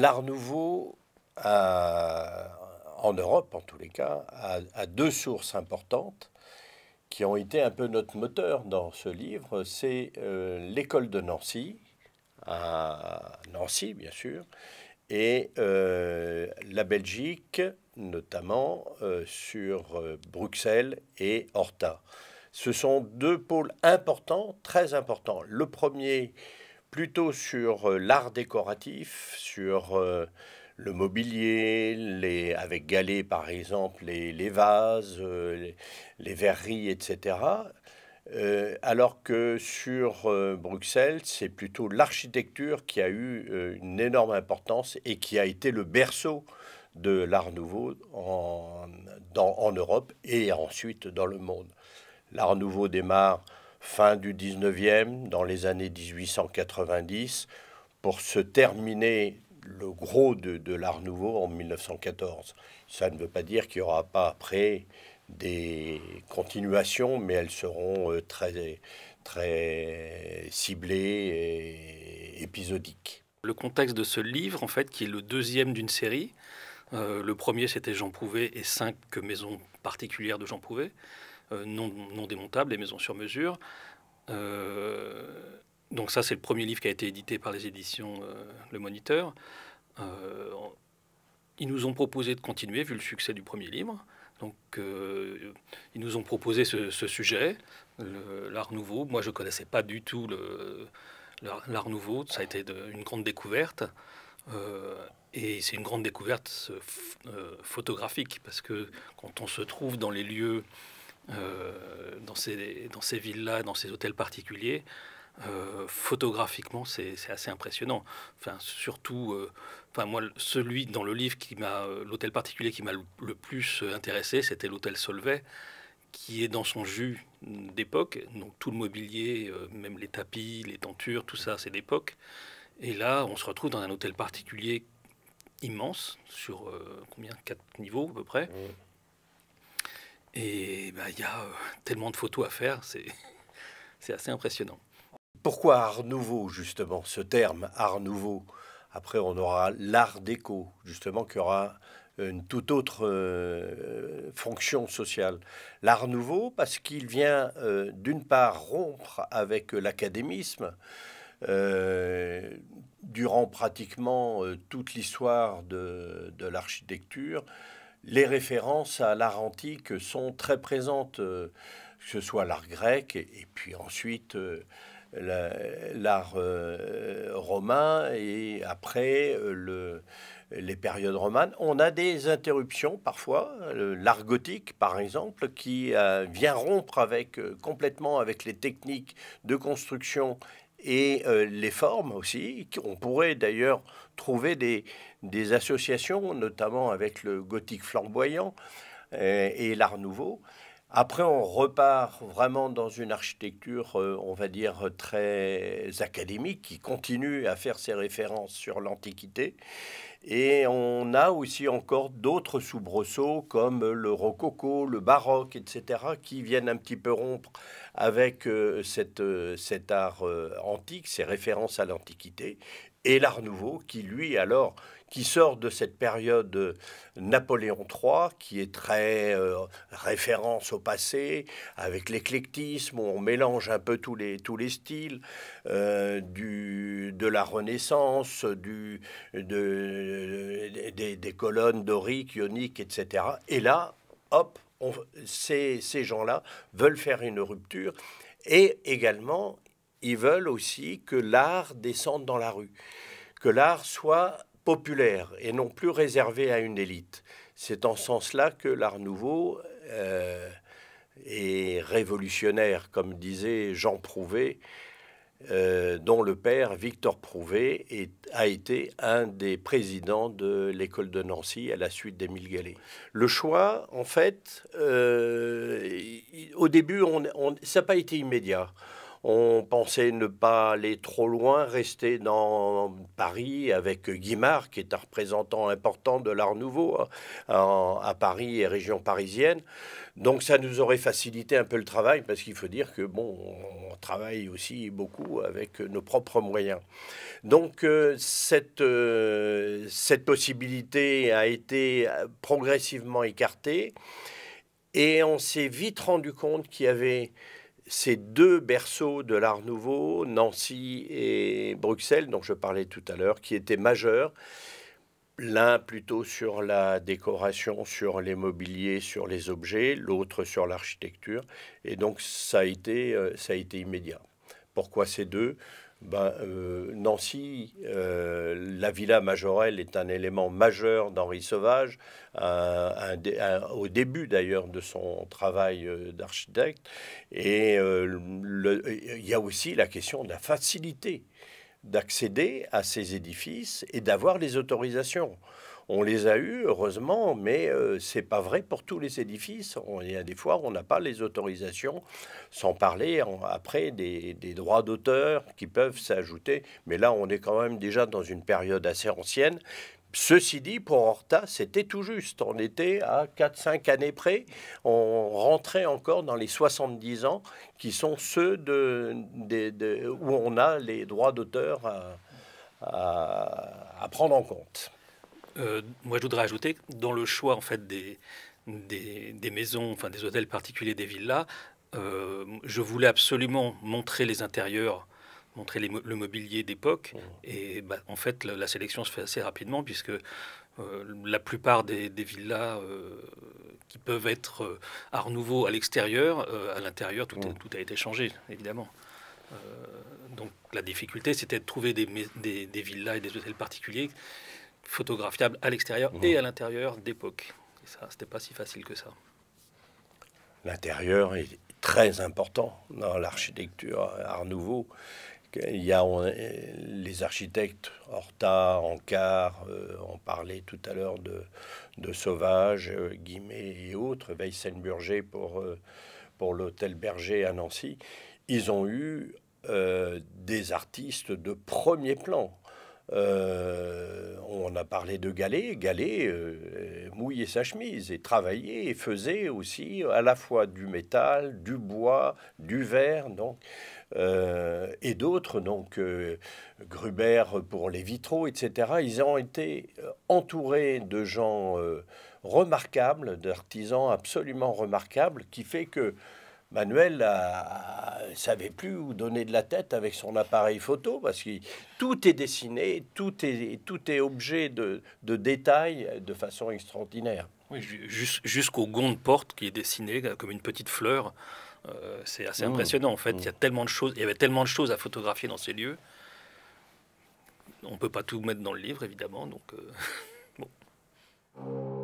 l'art nouveau euh, en Europe en tous les cas, a, deux sources importantes qui ont été un peu notre moteur dans ce livre. C'est euh, l'école de Nancy, à Nancy bien sûr, et euh, la Belgique, notamment sur Bruxelles et Horta. Ce sont deux pôles importants, très importants. Le premier plutôt sur euh, l'art décoratif, sur euh, le mobilier, les, avec Galet par exemple, les, vases, euh, les, verreries, etc. alors que sur Bruxelles, c'est plutôt l'architecture qui a eu une énorme importance et qui a été le berceau de l'art nouveau en Europe et ensuite dans le monde. L'art nouveau démarre fin du 19e, dans les années 1890, pour se terminer le gros de, l'art nouveau en 1914. Ça ne veut pas dire qu'il n'y aura pas après des continuations, mais elles seront euh, très, très ciblées et épisodiques. Le contexte de ce livre, en fait, qui est le deuxième d'une série, euh, le premier c'était Jean Prouvé et cinq maisons particulières de Jean Prouvé. Euh, non, non démontables, les maisons sur mesure. Euh, donc ça, c'est le premier livre qui a été édité par les éditions euh, Le Moniteur. ils nous ont proposé de continuer, vu le succès du premier livre. Donc, ils nous ont proposé ce, sujet, l'art nouveau. Moi, je ne connaissais pas du tout l'art nouveau. Ça a été une grande découverte. et c'est une grande découverte photographique, parce que quand on se trouve dans les lieux euh, dans ces, dans ces dans ces hôtels particuliers. Euh, photographiquement, c'est assez impressionnant. Enfin, surtout, euh, enfin moi, celui dans le livre qui m'a, l'hôtel particulier qui m'a le plus intéressé, c'était l'hôtel Solvay, qui est dans son jus d'époque. Donc tout le mobilier, même les tapis, les tentures, tout ça, c'est d'époque. Et là, on se retrouve dans un hôtel particulier immense, sur combien quatre niveaux à peu près. Mmh. Et bah, il y a euh, tellement de photos à faire, c'est assez impressionnant. Pourquoi Art Nouveau, justement, ce terme Art Nouveau Après, on aura l'art déco, justement, qui aura une toute autre euh, fonction sociale. L'art nouveau, parce qu'il vient euh, d'une part rompre avec l'académisme. durant pratiquement toute l'histoire de l'architecture, les références à l'art antique sont très présentes, euh, que ce soit l'art grec et, puis ensuite euh, l'art euh, romain et après le, les périodes romanes. On a des interruptions parfois, l'art gothique par exemple, qui vient rompre avec, complètement avec les techniques de construction et euh, les formes aussi. On pourrait d'ailleurs trouver des, associations, notamment avec le gothique flamboyant euh, et l'art nouveau. Après, on repart vraiment dans une architecture, euh, on va dire, très académique, qui continue à faire ses références sur l'Antiquité et on a aussi encore d'autres soubresauts comme le rococo, le baroque, etc., qui viennent un petit peu rompre avec euh, cette, euh, cet art euh, antique, ces références à l'Antiquité, et l'art nouveau qui, lui, alors, qui sort de cette période Napoléon III, qui est très référence au passé, avec l'éclectisme, où on mélange un peu tous les, tous les styles, du, de la Renaissance, du, de, euh, des, colonnes doriques, ioniques, etc. Et là, hop, ces, gens-là veulent faire une rupture. Et également, ils veulent aussi que l'art descende dans la rue, que l'art soit populaire et non plus réservé à une élite. C'est en ce sens-là que l'art nouveau euh, est révolutionnaire, comme disait Jean Prouvé. Euh, dont le père, Victor Prouvé, a été un des présidents de l'école de Nancy à la suite d'Émile Gallet. Le choix, en fait, euh, au début, ça n'a pas été immédiat. On pensait ne pas aller trop loin, rester dans Paris avec Guimard, qui est un représentant important de l'art nouveau hein, à Paris et région parisienne. Donc ça nous aurait facilité un peu le travail, parce qu'il faut dire que, bon, on travaille aussi beaucoup avec nos propres moyens. Donc euh, cette, euh, cette possibilité a été euh, progressivement écartée, et on s'est vite rendu compte qu'il y avait ces deux berceaux de l'art nouveau, Nancy et Bruxelles, dont je parlais tout à l'heure, qui étaient majeurs, l'un plutôt sur la décoration, sur les mobiliers, sur les objets, l'autre sur l'architecture. Et donc ça a été, euh, ça a été immédiat. Pourquoi ces deux ben, euh, Nancy, euh, la villa Majorelle est un élément majeur d'Henri Sauvage, euh, au début d'ailleurs de son travail d'architecte. Et il y a aussi la question de la facilité d'accéder à ces édifices et d'avoir les autorisations. On les a eus, heureusement, mais euh, c'est pas vrai pour tous les édifices. il y a des fois, où on n'a pas les autorisations, sans parler après des, droits d'auteur qui peuvent s'ajouter. Mais là, on est quand même déjà dans une période assez ancienne. Ceci dit, pour Horta, c'était tout juste. On était à 4-5 années près. On rentrait encore dans les 70 ans qui sont ceux où on a les droits d'auteur à prendre en compte. Euh, moi, je voudrais ajouter dans le choix en fait des, des, maisons, enfin des hôtels particuliers, des villas, euh, je voulais absolument montrer les intérieurs, montrer le mobilier d'époque. Mmh. Et bah, en fait, la, sélection se fait assez rapidement puisque euh, la plupart des, villas qui peuvent être à renouveau à l'extérieur, à l'intérieur, mmh. tout, a, été changé, évidemment. donc la difficulté, c'était de trouver des, des villas et des hôtels particuliers photographiable à l'extérieur mhm. et à l'intérieur d'époque. ça, c'était pas si facile que ça. L'intérieur est très important dans l'architecture Art Nouveau. Il y a les architectes Horta, Ancard, euh, on parlait tout à l'heure de, de Sauvage, euh, Guimet et autres, Weissenburger pour, euh, pour l'hôtel Berger à Nancy. Ils ont eu des artistes de premier plan. Euh, on a parlé de Galet. Galet euh, mouillait sa chemise et travaillait et faisait aussi euh, à la fois du métal, du bois, du verre, donc, et d'autres, donc Gruber pour les vitraux, etc. Ils ont été entourés de gens remarquables, d'artisans absolument remarquables, qui fait que Manuel ne euh, savait plus où donner de la tête avec son appareil photo parce que tout est dessiné, tout est, tout est objet de, de détails de façon extraordinaire. Oui, jusqu'au gond de porte qui est dessiné euh, comme une petite fleur. Euh, c'est assez ah, impressionnant en fait. Ah. Il y a tellement de choses, il y avait tellement de choses à photographier dans ces lieux. On ne peut pas tout mettre dans le livre évidemment, donc bon.